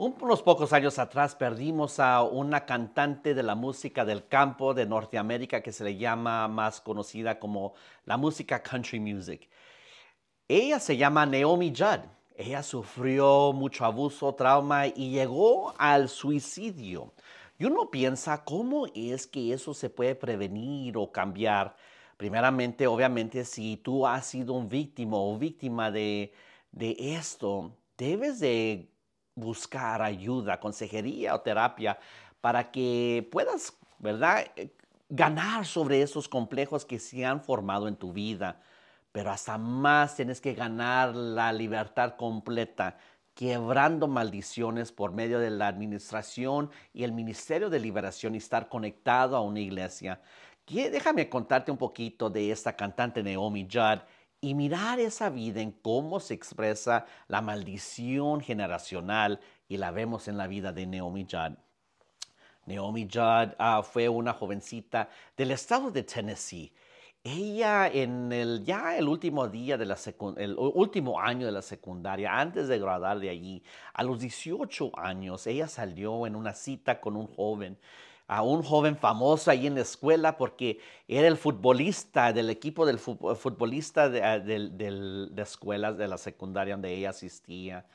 Unos pocos años atrás perdimos a una cantante de la música del campo de Norteamérica que se le llama más conocida como la música country music. Ella se llama Naomi Judd. Ella sufrió mucho abuso, trauma y llegó al suicidio. Y uno piensa cómo es que eso se puede prevenir o cambiar. Primeramente, obviamente, si tú has sido un víctima o víctima de, de esto, debes de buscar ayuda, consejería o terapia para que puedas, ¿verdad? Eh, ganar sobre esos complejos que se han formado en tu vida. Pero hasta más tienes que ganar la libertad completa, quebrando maldiciones por medio de la administración y el Ministerio de Liberación y estar conectado a una iglesia. Déjame contarte un poquito de esta cantante Naomi Judd y mirar esa vida en cómo se expresa la maldición generacional y la vemos en la vida de Naomi Judd. Naomi Judd ah, fue una jovencita del estado de Tennessee. Ella en el, ya el último día de la el último año de la secundaria, antes de graduar de allí, a los 18 años, ella salió en una cita con un joven a un joven famoso ahí en la escuela porque era el futbolista del equipo del futbolista ah, de, escuelas de la secundaria donde ella asistía.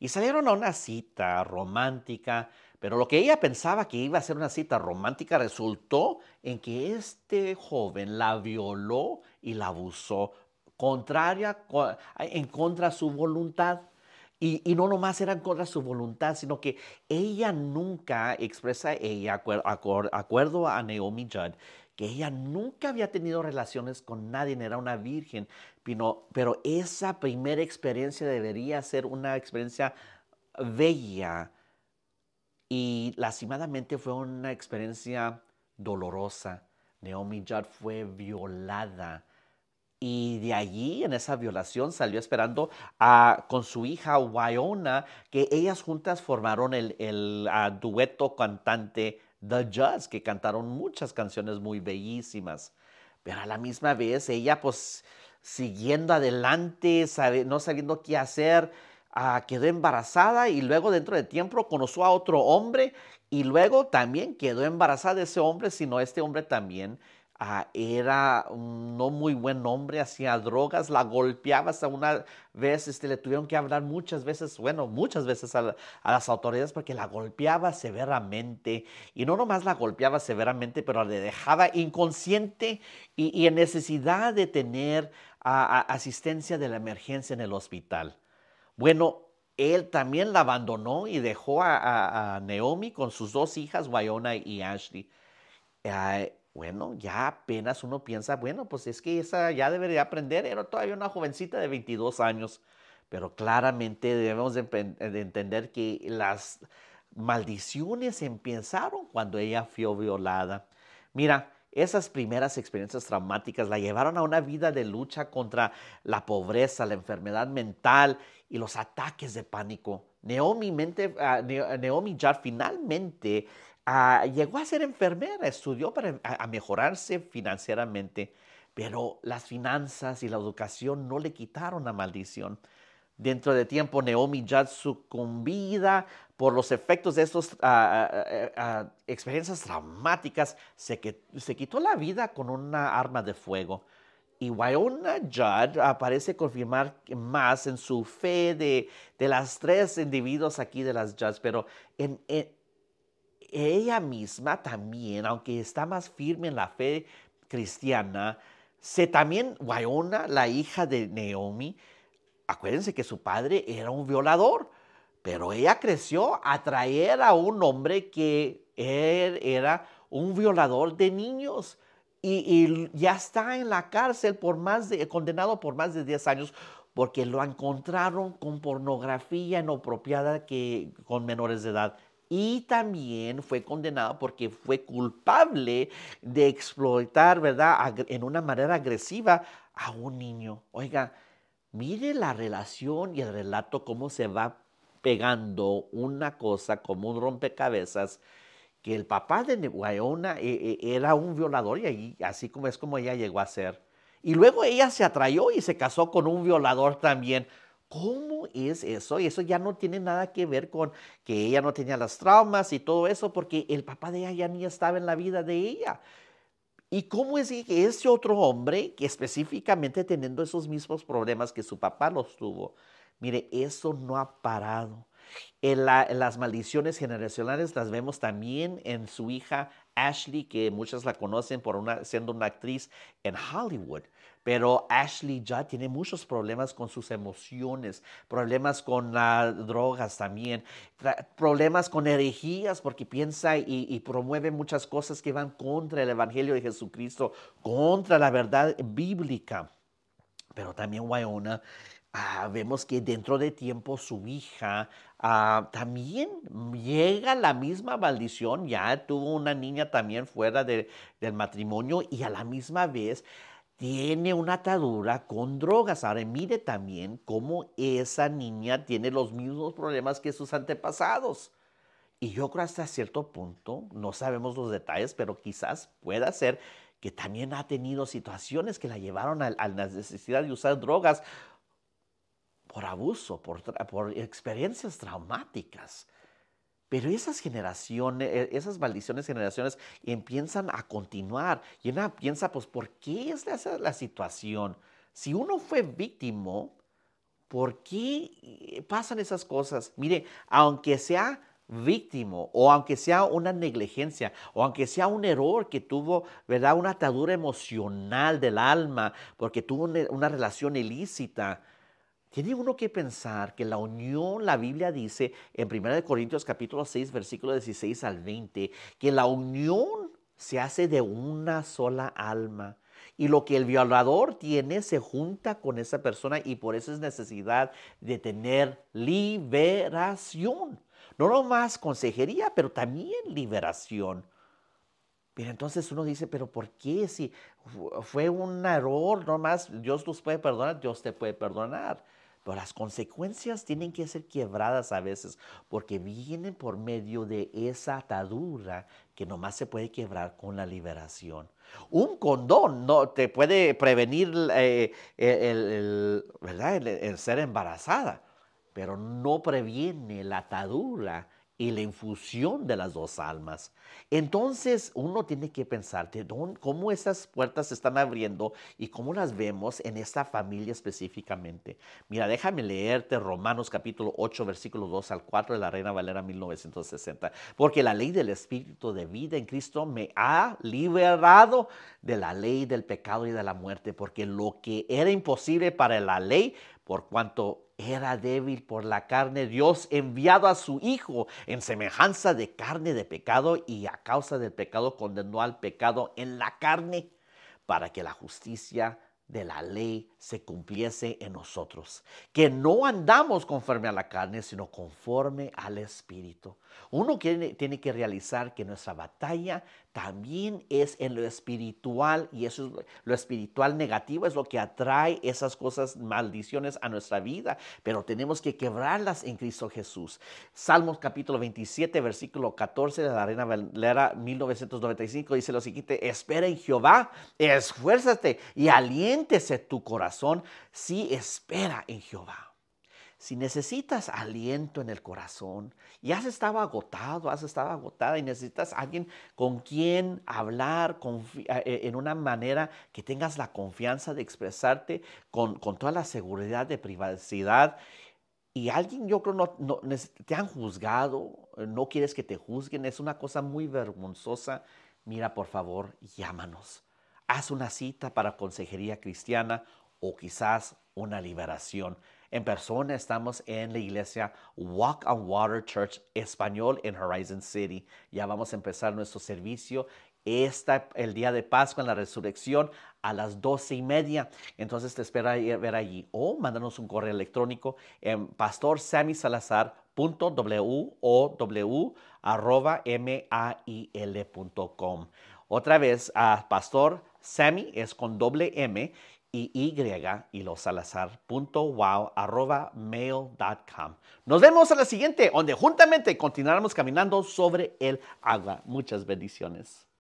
Y salieron a una cita romántica, pero lo que ella pensaba que iba a ser una cita romántica resultó en que este joven la violó y la abusó, contraria, en contra de su voluntad. Y, no nomás eran contra su voluntad, sino que ella nunca expresa, ella, acuerdo a Naomi Judd, que ella nunca había tenido relaciones con nadie, era una virgen, pero, pero esa primera experiencia debería ser una experiencia bella y lastimadamente fue una experiencia dolorosa. Naomi Judd fue violada y de allí, en esa violación, salió esperando a, con su hija Wyona, que ellas juntas formaron el, ah, dueto cantante The Jazz, que cantaron muchas canciones muy bellísimas. Pero a la misma vez, ella, pues, siguiendo adelante, no sabiendo qué hacer, ah, quedó embarazada y luego, dentro de tiempo, conoció a otro hombre y luego también quedó embarazada de ese hombre, sino este hombre también era un no muy buen hombre, hacía drogas, la golpeaba hasta una vez, este, le tuvieron que hablar muchas veces, bueno, muchas veces a, las autoridades porque la golpeaba severamente y no nomás la golpeaba severamente, pero le dejaba inconsciente y, en necesidad de tener asistencia de la emergencia en el hospital. Bueno, él también la abandonó y dejó a, Naomi con sus dos hijas, Wayona y Ashley. Bueno, ya apenas uno piensa, bueno, pues es que esa ya debería aprender, era todavía una jovencita de 22 años, pero claramente debemos entender que las maldiciones empezaron cuando ella fue violada. Mira, esas primeras experiencias traumáticas la llevaron a una vida de lucha contra la pobreza, la enfermedad mental y los ataques de pánico. neomi mente, ah, Naomi Jar finalmente llegó a ser enfermera, estudió para mejorarse financieramente, pero las finanzas y la educación no le quitaron la maldición. Dentro de tiempo, Naomi ya sucumbida por los efectos de estas ah, ah, ah, experiencias traumáticas, se, se, quitó la vida con una arma de fuego. Y Wyona Judd aparece confirmar más en su fe de, las tres individuos aquí de las Judds, pero en ella misma también, aunque está más firme en la fe cristiana, se también, Wayona, la hija de Naomi, acuérdense que su padre era un violador, pero ella creció a traer a un hombre que él era un violador de niños. Y, ya está en la cárcel por más condenado por más de 10 años porque lo encontraron con pornografía inopropiada que, con menores de edad y también fue condenado porque fue culpable de explotar, ¿verdad?, en una manera agresiva a un niño. Oiga, mire la relación y el relato cómo se va pegando una cosa como un rompecabezas que el papá de Guayona eh, eh, era un violador y así como es como ella llegó a ser. Y luego ella se atrayó y se casó con un violador también. ¿Cómo es eso? Y eso ya no tiene nada que ver con que ella no tenía las traumas y todo eso, porque el papá de ella ya ni estaba en la vida de ella. ¿Y cómo es que ese otro hombre, que específicamente teniendo esos mismos problemas que su papá los tuvo, mire, eso no ha parado. las maldiciones generacionales las vemos también en su hija Ashley, que muchas la conocen por una, siendo una actriz en Hollywood pero Ashley ya tiene muchos problemas con sus emociones, problemas con las drogas también, problemas con herejías porque piensa y, promueve muchas cosas que van contra el Evangelio de Jesucristo, contra la verdad bíblica. Pero también Wayona, ah, vemos que dentro de tiempo su hija ah, también llega la misma maldición, ya tuvo una niña también fuera del matrimonio y a la misma vez tiene una atadura con drogas. Ahora mire también cómo esa niña tiene los mismos problemas que sus antepasados. Y yo creo hasta cierto punto, no sabemos los detalles, pero quizás pueda ser que también ha tenido situaciones que la llevaron a, la necesidad de usar drogas por abuso, por experiencias traumáticas. Pero esas generaciones, e, esas maldiciones generaciones empiezan a continuar. Y una piensa, pues, ¿por qué es la situación? Si uno fue víctima, ¿por qué eh, pasan esas cosas? Mire, aunque sea víctima o aunque sea una negligencia o aunque sea un error que tuvo, ¿verdad? Una atadura emocional del alma porque tuvo e, una relación ilícita ¿Tiene uno que pensar que la unión, la Biblia dice en 1 Corintios capítulo 6, versículo 16 al 20, que la unión se hace de una sola alma? Y lo que el violador tiene se junta con esa persona y por eso es necesidad de tener liberación. No nomás consejería, pero también liberación. Bien, entonces uno dice, pero ¿por qué? Si fue un error, no nomás Dios los puede perdonar, Dios te puede perdonar. Pero las consecuencias tienen que ser quebradas a veces porque vienen por medio de esa atadura que nomás se puede quebrar con la liberación. Un condón no te puede prevenir eh, e-, el ser embarazada, pero no previene la atadura y la infusión de las dos almas. Entonces uno tiene que pensar cómo esas puertas se están abriendo y cómo las vemos en esta familia específicamente. Mira, déjame leerte Romanos capítulo 8, versículo 2 al 4 de la Reina Valera 1960, porque la ley del Espíritu de vida en Cristo me ha liberado de la ley del pecado y de la muerte, porque lo que era imposible para la ley, por cuanto era débil por la carne, Dios enviado a su Hijo en semejanza de carne de pecado y a causa del pecado condenó al pecado en la carne para que la justicia de la ley se cumpliese en nosotros, que no andamos conforme a la carne, sino conforme al Espíritu. Uno tiene que realizar que nuestra batalla también es en lo espiritual, y eso es lo espiritual negativo, es lo que atrae esas cosas, maldiciones a nuestra vida, pero tenemos que quebrarlas en Cristo Jesús. Salmos capítulo 27, versículo 14 de la Reina Valera 1995 dice lo siguiente, espera en Jehová, esfuérzate y alienta aliéntese tu corazón si espera en Jehová. Si necesitas aliento en el corazón y has estado agotado, has estado agotada y necesitas alguien con quien hablar eh, eh, en una manera que tengas la confianza de expresarte con, con toda la seguridad de privacidad y alguien yo creo te han juzgado, eh, no quieres que te juzguen, es una cosa muy vergonzosa, mira por favor, llámanos haz una cita para consejería cristiana o quizás una liberación. En persona estamos en la iglesia Walk on Water Church Español en Horizon City. Ya vamos a empezar nuestro servicio el día de Pascua, en la resurrección, a las doce y media. Entonces te espera ver allí. O mándanos un correo electrónico en pastorsamysalazar.wow.mail.com. Otra vez a pastor Sammy es con doble M y Y y los Salazar .wow Nos vemos a la siguiente, donde juntamente continuaremos caminando sobre el agua. Muchas bendiciones.